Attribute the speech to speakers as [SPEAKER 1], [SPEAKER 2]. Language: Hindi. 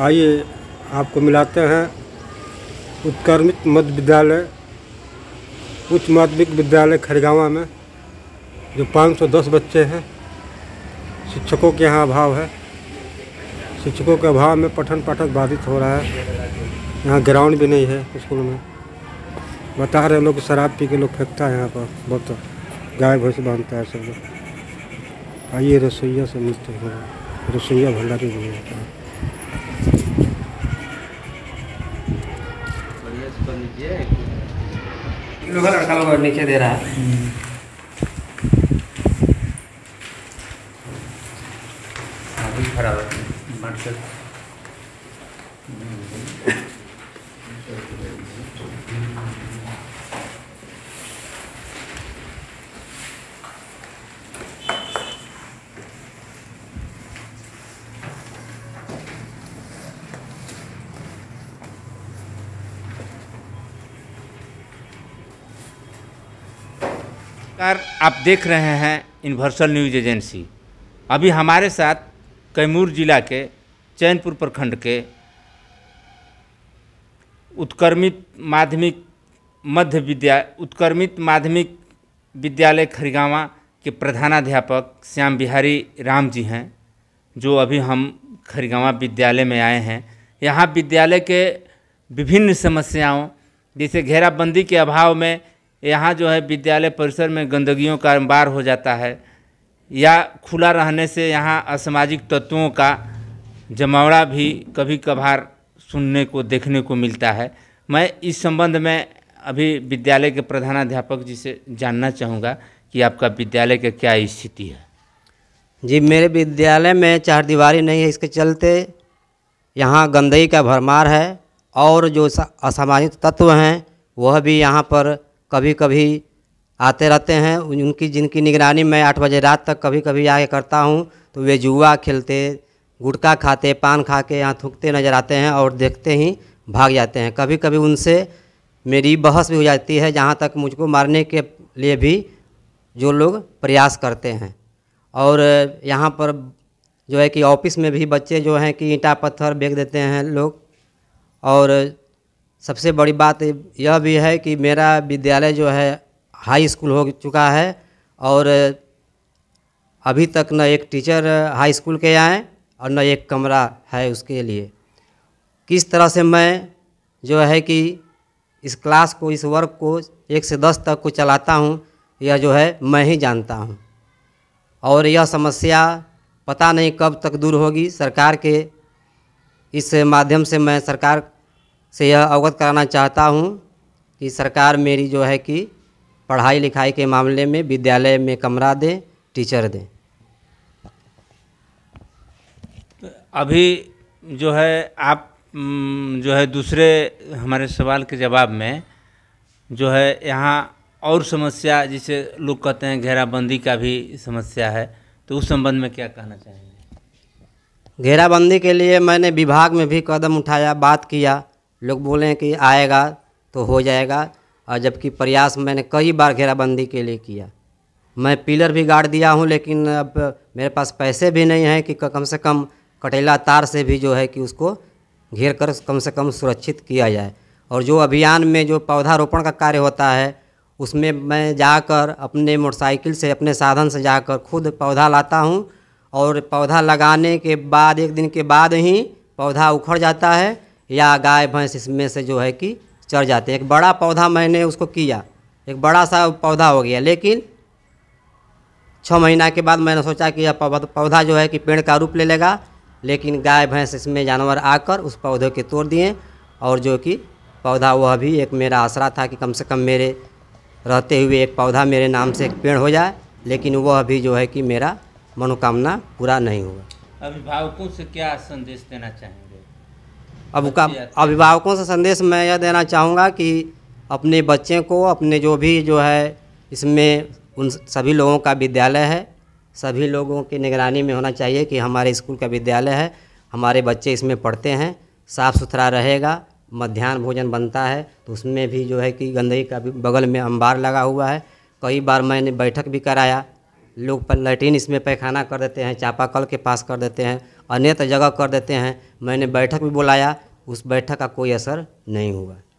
[SPEAKER 1] आइए आपको मिलाते हैं उत्कर्मित मध्य विद्यालय उच्च माध्यमिक विद्यालय खरगावा में जो 510 बच्चे हैं शिक्षकों के यहाँ अभाव है शिक्षकों के अभाव में पठन पाठक बाधित हो रहा है यहाँ ग्राउंड भी नहीं है स्कूल में बता रहे लोग शराब पी के लोग फेंकता है यहाँ पर बहुत तो गाय भैंस बांधता है सब लोग आइए रसोईया से मिलते हैं
[SPEAKER 2] रसोईया भंडारी भी मिलता है लड़का लोग नीचे दे रहा है हम्म।
[SPEAKER 1] अभी खराब है हम्म। हम्म। नमस्कार आप देख रहे हैं यूनिवर्सल न्यूज एजेंसी अभी हमारे साथ कैमूर जिला के चैनपुर प्रखंड के उत्कर्मित माध्यमिक मध्य विद्या उत्कर्मित माध्यमिक विद्यालय खरीगावा के प्रधानाध्यापक श्याम बिहारी राम जी हैं जो अभी हम खरीगावा विद्यालय में आए हैं यहाँ विद्यालय के विभिन्न समस्याओं जैसे घेराबंदी के अभाव में यहाँ जो है विद्यालय परिसर में गंदगियों का अंबार हो जाता है या खुला रहने से यहाँ असामाजिक तत्वों का जमावड़ा भी कभी कभार सुनने को देखने को मिलता है मैं इस संबंध में अभी विद्यालय के प्रधानाध्यापक जी से जानना चाहूँगा कि आपका विद्यालय का क्या स्थिति है
[SPEAKER 2] जी मेरे विद्यालय में चार दीवारी नहीं है इसके चलते यहाँ गंदगी का भरमार है और जो असामाजिक तत्व हैं वह भी यहाँ पर कभी कभी आते रहते हैं उनकी जिनकी निगरानी मैं आठ बजे रात तक कभी कभी आगे करता हूँ तो वे जुआ खेलते गुटखा खाते पान खा के यहाँ थूकते नज़र आते हैं और देखते ही भाग जाते हैं कभी कभी उनसे मेरी बहस भी हो जाती है जहाँ तक मुझको मारने के लिए भी जो लोग प्रयास करते हैं और यहाँ पर जो है कि ऑफिस में भी बच्चे जो हैं कि ईंटा पत्थर बेच देते हैं लोग और सबसे बड़ी बात यह भी है कि मेरा विद्यालय जो है हाई स्कूल हो चुका है और अभी तक न एक टीचर हाई स्कूल के आए और न एक कमरा है उसके लिए किस तरह से मैं जो है कि इस क्लास को इस वर्क को एक से दस तक को चलाता हूँ यह जो है मैं ही जानता हूँ और यह समस्या पता नहीं कब तक दूर होगी सरकार के इस माध्यम से मैं सरकार से यह अवगत कराना चाहता हूँ कि सरकार मेरी जो है कि पढ़ाई लिखाई के मामले में विद्यालय में कमरा दे टीचर दे
[SPEAKER 1] अभी जो है आप जो है दूसरे हमारे सवाल के जवाब में जो है यहाँ और समस्या जिसे लोग कहते हैं घेराबंदी का भी समस्या है तो उस संबंध में क्या कहना
[SPEAKER 2] चाहेंगे घेराबंदी के लिए मैंने विभाग में भी कदम उठाया बात किया लोग बोले हैं कि आएगा तो हो जाएगा और जबकि प्रयास मैंने कई बार घेराबंदी के लिए किया मैं पिलर भी गाड़ दिया हूँ लेकिन अब मेरे पास पैसे भी नहीं हैं कि कम से कम कटेला तार से भी जो है कि उसको घेर कर कम से कम सुरक्षित किया जाए और जो अभियान में जो पौधारोपण का कार्य होता है उसमें मैं जाकर अपने मोटरसाइकिल से अपने साधन से जाकर खुद पौधा लाता हूँ और पौधा लगाने के बाद एक दिन के बाद ही पौधा उखड़ जाता है या गाय भैंस इसमें से जो है कि चढ़ जाते हैं एक बड़ा पौधा मैंने उसको किया एक बड़ा सा पौधा हो गया लेकिन छः महीना के बाद मैंने सोचा कि यह पौधा जो है कि पेड़ का रूप ले लेगा लेकिन गाय भैंस इसमें जानवर आकर उस पौधे के तोड़ दिए और जो कि पौधा वह भी एक मेरा आसरा था कि कम से कम मेरे रहते हुए एक पौधा मेरे नाम से एक पेड़ हो जाए लेकिन वह भी जो है कि मेरा मनोकामना पूरा नहीं हुआ
[SPEAKER 1] अभिभावकों से क्या संदेश देना चाहिए
[SPEAKER 2] अब का अभिभावकों से संदेश मैं यह देना चाहूँगा कि अपने बच्चे को अपने जो भी जो है इसमें उन सभी लोगों का विद्यालय है सभी लोगों की निगरानी में होना चाहिए कि हमारे स्कूल का विद्यालय है हमारे बच्चे इसमें पढ़ते हैं साफ़ सुथरा रहेगा मध्यान्ह भोजन बनता है तो उसमें भी जो है कि गंदगी का भी बगल में अंबार लगा हुआ है कई बार मैंने बैठक भी कराया लोग पर लैट्रीन इसमें पैखाना कर देते हैं चापाकल के पास कर देते हैं अन्यथा जगह कर देते हैं मैंने बैठक भी बुलाया उस बैठक का कोई असर नहीं हुआ